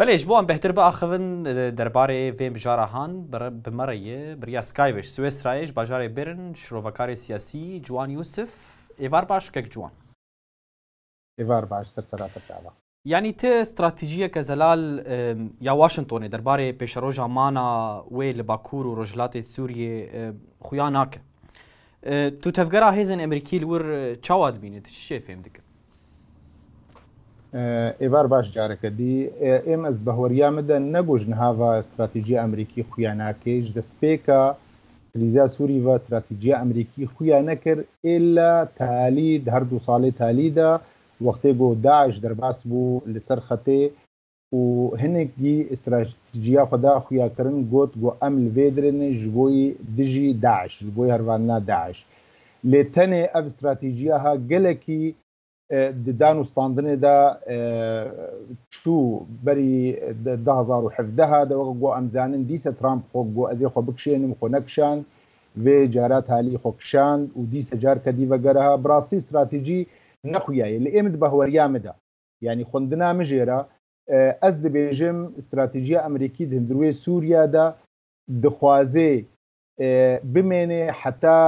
بەێش بۆم بەهتر بەخەون دەربارێ وێن بژارەهان بمەڕەیە بریا سکایش سوێسرایش باژارێ برن شرۆڤکاری سیاسی جوان یوسف ئێوار باش کەک جوان ئێوار باش سەرسەراسەرچوە ینی تێ استراتیژیە کە زەلال یا واشنگتۆنێ دەربارێ پێشەڕۆژامانە وێ لە باکوور و ڕۆژلاتی سووریێ خویان ناکە تو تەفگەرا هێزن ئەمریکی لور چاوات بینێت شێ فێم دکرد ئێوار باش جارەکە دی ئێمەس بەهۆریا مدە نەگۆژنهاوا استراتیژی ئەمریکی خویان ناکەیش دەستپێکە کلیزیا سووری بە استراتیژی ئەمریکی خویان نەکرد ئێلا تالید هەردوو ساڵی تالیدا وەختێ بۆ داعش دەرباس بوو لەسەر خەتێ و هەنێکی استراتیژیا خدا خویاکردن گوت بۆ ئەم لێدرێنێ ژ بۆی دژی داعش بۆی هەرواننا داعش لێتەنێ ئەب استراتیژیاها گەلێکی ددان وستاندنێدا چوو بەری 1970 دەوە گۆ ئەمزانن دیسە ترامپ خۆک بۆ ئەزێ خۆ بکشێنم خۆ نەکشان وێ جارات هالی خۆکشان و دیسە جار کە دیڤگەرەها بڕاستی استراتیژی نەخویایە لە ئێمت بە هۆریامدا ینی خوندنا مژێرە ئەس دەبێژم استراتیژیە ئەمریکی دندروێ سووریادا دخوازێ بمێنێ حتا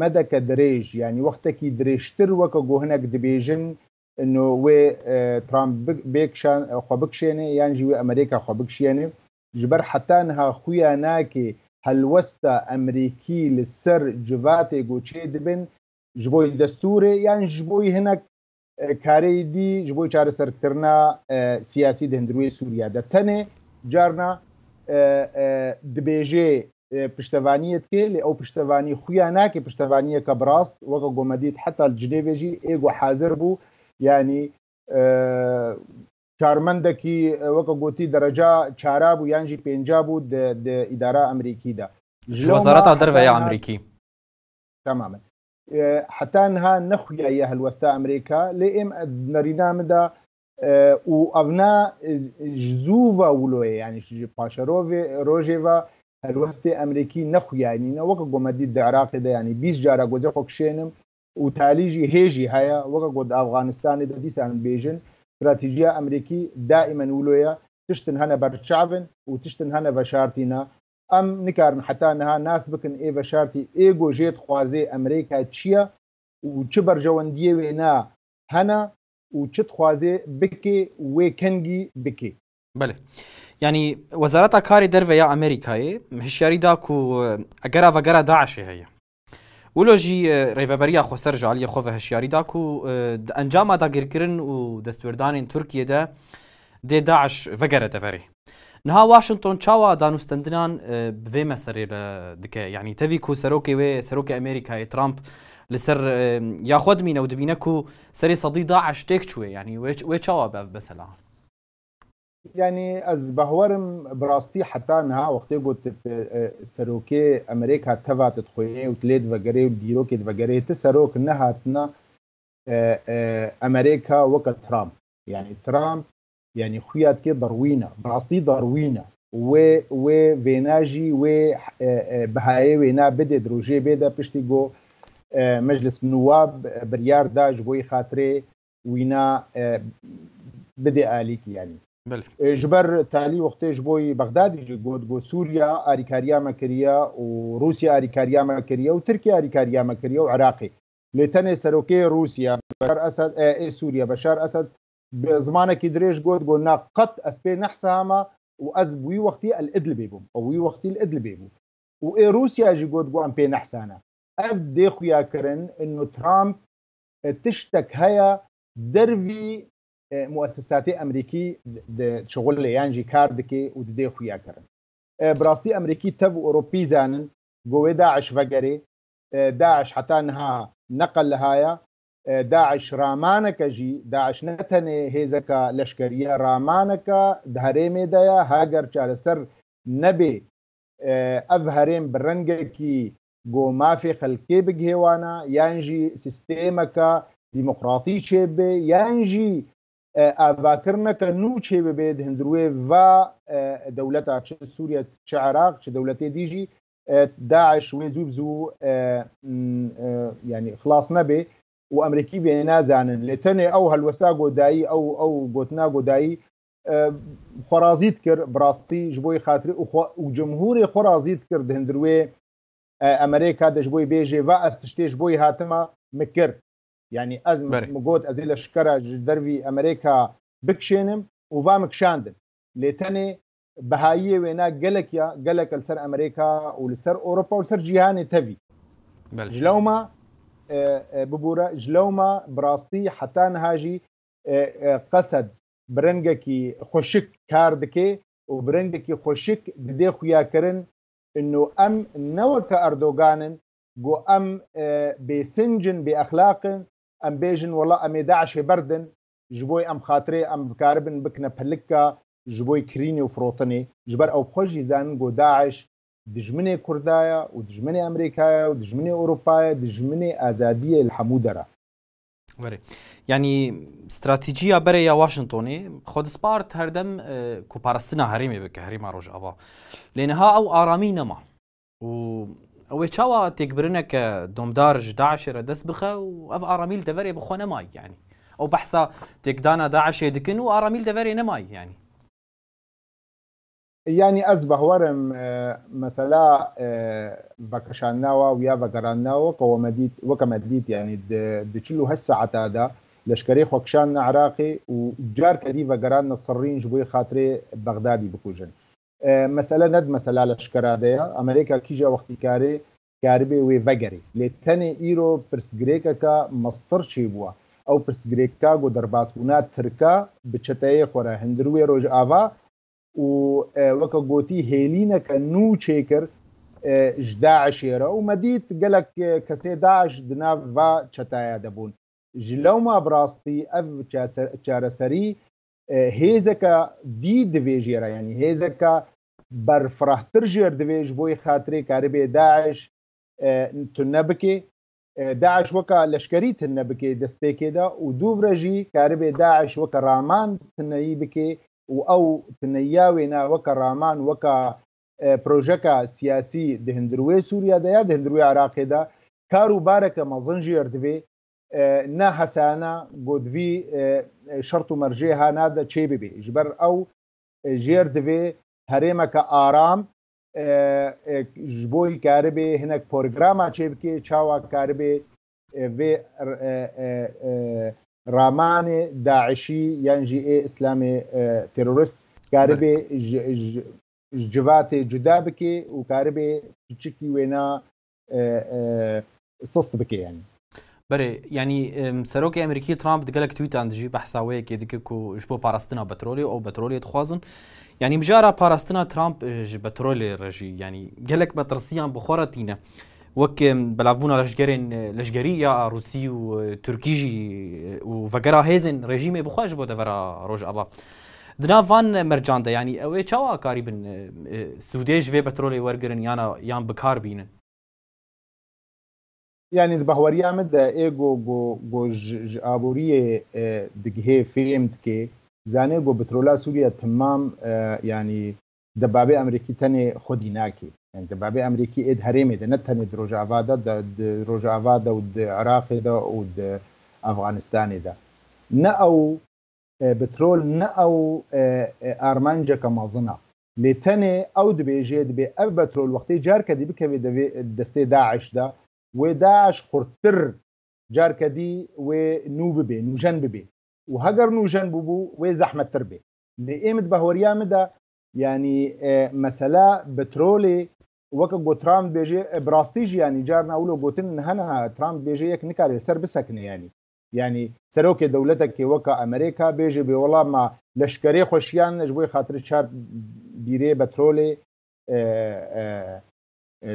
مەدەکە درێژ ینی وەختێکی درێژتر وەکە گۆهنەك دەبێژن وێ ترامپ بێکشان خۆ بکشێنێ یانجی وێ ئەمریکا خۆ بکشێنێ ji ber hetanha xuya nakê helwesta Emerîkî li ser civatê goçê dibin ji bo destûrê yan ji bo hinek karê dî ji bo çareserkirina siyasî di hindirê Sûriya de tenê carna dibêjê پشتوانیت کێ لێ ئەو پشتوانی خویان ناکە پشتوانیە کە بڕاست وەکە گۆمەدیت حتا جدێبێژی ئێگو حاضر بوو ینی کارمەندەکی وەکە گوتی دەرەجا چارا بوو یانجی پێنج بوو ئیدارا ئەمریکیدا وەزارەتا دەرەیە ئەمریکی تەمامە حتانها نەخویە هەلوەستا ئەمریکا لێ ئێم نەرینامدا و ئەونا زووە ولۆە ینی پاشەرۆ ڕۆژێەوە هەروەستی ئەمریکی نەخویانینە وەکە گۆمەدی داراقی دەیانی بیست جارە گۆجە خۆکشێنم و تالیژی هێژی هەیە وەکە گۆت ئافغانستانی دەدیسان بێژن استراتیژیا ئەمریکی دائیمەن ولۆیە تشتن هەنە بەرچاون و تشتن هەنە بەشارتینا ئەم نکارن حتانەها ناس بکن ئێ بەشارتی ئێگۆژێت خوازێ ئەمریکا چییە و چ بەرژەوەندیە وێنا هەنا و چت خوازێ بکێ وێ کەنگی بکێ بله یعنی وەزارەتە کاری دەرەیە داعش هشیاریدا و اه، ئەگەرا بەگەرا داعشێ هەیە ولۆژی اه، ڕێڤەبەریا خۆسەر ژالیە دا هەشیاریدا و اه، ئەنجاما داگیرکردن و دەستوردانین تورکیەدا دێ داعش بەگەرە دەڤەری نها واشنطن چاوە دانوستندنان بێ مەسەرێ لە دکە یعنی تەوی کو سەرۆکی وێ سەرۆکی ئەمریکای ترامپ لەسەر یاخۆدمینە و دبینە و سەری سەدی داعش شتێک چوێ ینی وێ چاوە بسلا ینی ئەس بەهوەرم بڕاستی حتا نها وەختێ گوت سەرۆکێ ئەمریکا تەواتت خوێنێ و لێت بەگەرێ و دیرۆکێت بەگەرێت سەرۆک نەهاتنە ئەمریکا وەکە ترامپ ینی ترامپ ینی خویات کێ دەڕوینە بڕاستی دەڕوینە وێ وێ وێناژی وێ بەهایە وێنا بدێ درۆژێ بێدە پشتی بۆ مەجلس نواب بریارداش بۆی خااترێ وینا بدێ ئالیکی ینی بله اه، جبر تالی وقتش بوی بغداد گود گو سوریا آریکاریا مکریا او روسیا آریکاریا مکریا او ترکیه آریکاریا مکریا او عراقی لتنه سروکی روسیا بشار اسد ای اه، اه، سوریا بشار اسد زمانه کی دریش گود گو قط اسبي نحسامه از وي وقتي الادل بیبو او وي وقتي بیبو بوم واي روسيا جي گود گو ام بي نحسانه اب دی خويا کرن انه ترامب تشتك هيا دربي مؤسسات امريكي تشغل لي يانجي كارد كي وددي خويا كرن براسي امريكي تب اوروبي زانن قوي داعش فقري داعش حتى انها نقل لهايا داعش رامانك جي داعش نتني هيزكا لشكريه رامانك دهريمي دايا هاجر شارسر نبي أبهرين برنجكي كي جو ما في خلقي بجهوانا يانجي سيستيمكا ديمقراطي شيبي يانجي ئاباکردنەکە نوچێ ببێت هندروێ و دەولەتا چ سوورەت چ عراق چ دەولەتێ دیژی داعش وێ زوو بزوو ینی خلاص نەبێ و ئەمریکی بێ نازانن لێ تەنێ ئەو هەلوەستا گۆدایی ئەو ئەو گوتنا گۆدایی خۆرازیت کرد بڕاستی ژ بۆی خااتری و جمهوری خۆرازیت کرد هندروێ ئەمریکا دەش بۆی بێژێ و ئەستشتێش بۆی هاتمە مکرد يعني أزمة موجود أزيل ایل شکرا أمريكا بكشينم وفامك و لتاني بهاية وينا قلك يا قلك لسر أمريكا ولسر اوروبا ولسر جيهان جیهان جلوما اه، اه، ببورا جلوما براستي حتى نهاجي اه، قصد برنجكي خشك كاردكي وبرنجكي خشك بدي خويا كرن انه ام نوك اردوغان جو ام بسنجن باخلاق ام بيجن والله ام داعش بردن جبوي ام خاطري ام كاربن بكنا بلكا جبوي كريني وفروتني جبر او بخوش يزانن جو داعش دجمني كردايا ودجمني امريكايا ودجمني اوروبايا دجمني ازاديه الحمودره وره یعنی استراتیجیا برای یا واشنگتنی خود سپارت هردم کو پارستنا هریمه بک هریما روج اوا لینها او آرامی نما او چاوا تێکبرنە کە دۆمدارش داعشێرە دەست بخە و ارامیل ئارامیل دەبەرێ مای یعنی او ئەو بەحسا تێکدانە داعشێ دکن و ئارامیل دەبەرێ نەمای ینی ینی ئەس بەهوەرم اه، مەسەلا اه، بەکەشانناوە و یا بەگەرانناوە کەەوەمەدیت وەکەمەدیت ینی دچل و هەست سعتادا لەشکەری خۆکشان عراقی و جار کەدی بەگەران نەسەڕینش بۆی خااترێ بەغدادی بکوژن مەسەلە نەدمەسەلا لە شکرادەیە ئەمریکا کیژە وەختی کارێ کاربێ وێ ڤگەری لێ تەنێ ئیرۆ پرسگرێکەکە مەستر چی بووە ئەو پرسگرێکا گۆ دەرباسبوونا ترکە بچەتەیە خۆرە هەندروێ ڕۆژ ئاوا و وەکە گوتی هێلینەکە نو چێکرد ژداعشێرە و مەدیت گەلک کەسێ داش دناڤ چەتایە دەبوون ژ لەوما بڕاستی ئەف چارەسەری هێزەکە دی دەێژێرە ینی هێزەکە بەرفراحتر ژێر دەوێژ بۆی خااتێ کاربێ داعش تون نەبکێ داعش وەکە لەشکری تن نەبکێ دەستپێکێدا و دوورەژی کاربێ داعش وەکە ڕامان تنەیی بکێ و ئەو تنەیاوێنا وەکە ڕامان وەکە پرۆژەکە سیاسی دهندروێ سووریا دەیە دەندروی عراقێدا کار و بارەکە مەزن ژێر دەوێ نا هەسانە گۆدوی شەرت و مەرجێ هانادە چێ ببێ ژبەر ئەو ژێر دەبێ هەرێمەکە ئارام ji bo karibê hinek porgrama çêbikê çawa karibê vê ramanê daişî yan jî ê İslamê terorist karibê ji civatê cuda bike û karibê piçikî wêna sist bike yani. بەێ ینی سەرۆکی ئەمریکی ترامپ دگەلک تویتان دژی بەحساوەیەکی دیکە و ژ بۆ پاراستنا بەترۆلی ئەو بەترۆلیت خوازن ینی بجارە پاراستنا ترامپ ji بەترۆلی ڕژی ینی gelek بەترسیان بخۆرەتینە وەک بەلاوبوونا لەشگەرێن لەشگەری یا رووسی و تورکیژی و vegera هێزن ڕژیمێ بخواش بۆ دەڤرا ڕۆژئڵا. دناوان مرجاندا ینی ئەوێ چاوا کاری بن سوودێژ vê بەترۆلی وەرگن یانە یان بکار بینن. يعني بهوريام دا ايجو جو جو ابوريه دغه فهمت كي زانه جو بترولا سوريا تمام يعني دبابه امریکی تنه خودی ناکی يعني دبابه امریکی اد هرمه ده نه تنه دروجاوا ده د دروجاوا ده او د عراق ده او د افغانستان ده نه او بترول نه او ارمنجه كمظنه لتنه او دبيجي دبي اب بترول وقتی جار کدی بکوي د دسته داعش ده وێ داش قورتتر جارکەدی وێ نو ببێ نوژەن ببێ و هەگەر نوژەن بوو وێ زەحمەتتر بێ لێ ئێمت بە هۆریا مدا ینی مەسەلا بترۆلێ وەکە گۆترام بێژێ بڕاستی ژیانی جار ناولۆ گوتن هەنها ترام بێژە یەک نکارێ سەر بسەکنیانی ینی سەرۆکێ دەولەتەکێ وەکە ئەمریکا بێژێ بێ وەڵامما لەشکەرێ خۆشیان لەش بۆی خاطر چار بیرێ بەترۆلێ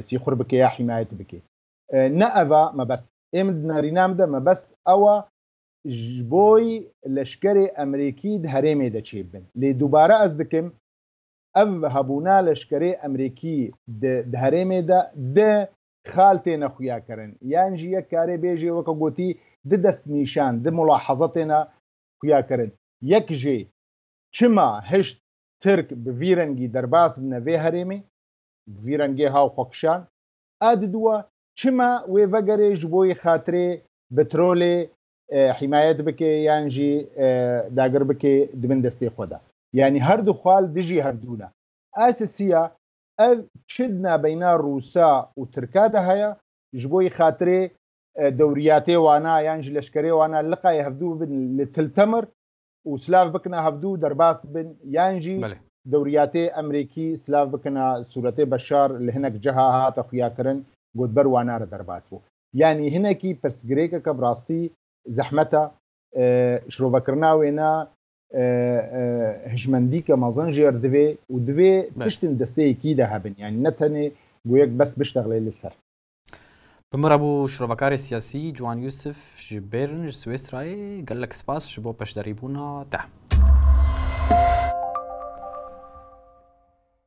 سیخور بکە یا حیمایەت بکەیت نەئەڤ مەبەست ئێمە دناری نامدە مەبەست ئەوە بۆی لەشکری ئەمریکی هەرێمێ دەچێ بن لێ دووبارە ئەس دکم ئەم هەبوونا لەشکری ئەمریکی هەرێمێدا دە خال تێنە خویاکردن یانجی یەک کارێ بێژێ وەکە گوتی دەست نیشان د مڵا حەزەتێنە خویاکردن یەک ژێ چما هشت ترک بڤیرەنگی دەرباس بنەوێ هەرێمێ ڤیرەنگێ هاو خۆکشان ئا دووە چما وێڤەگەرێ ji بۆی خااترێ بە ترۆلێ حیمایەت بکێ یانجی داگەر بکێ دبن دەستی خۆدا یعنی هەردوو خوال دژی هەردووە ئاسسیە ئەو چد نابینا رووسا و ترکادا هەیە ji بۆی خااترێ دەوریاتێ وانا یانج لەشکێ وانە لقای هەفتوو بن لە تلتەمر و سلااف بکنە هەفتوو دەرباس بن یانجی دەوریاتێ ئەمریکی سلااف بکنە سوورەتێ بەشار لە هەنەک جەها هاتە خویاکردن گودبەر وانارە دەرباس بوو یعنی هینەکی پرسگرێکە کە بڕاستی زەحمەتە شرۆڤەکردنا وێنە هژمەندی کە مەزن ژێر دوێ و دوێ پشتن دەستەیەکی داهابن یعنی نەتەنێ بۆ یەک بەس بشتەغڵێ لەسەر بمرە بوو شرۆڤەکاری سیاسی جوان یوسف ji Bêrن ji Swêstrayê gelek spas ji bo pêşderîbûna te.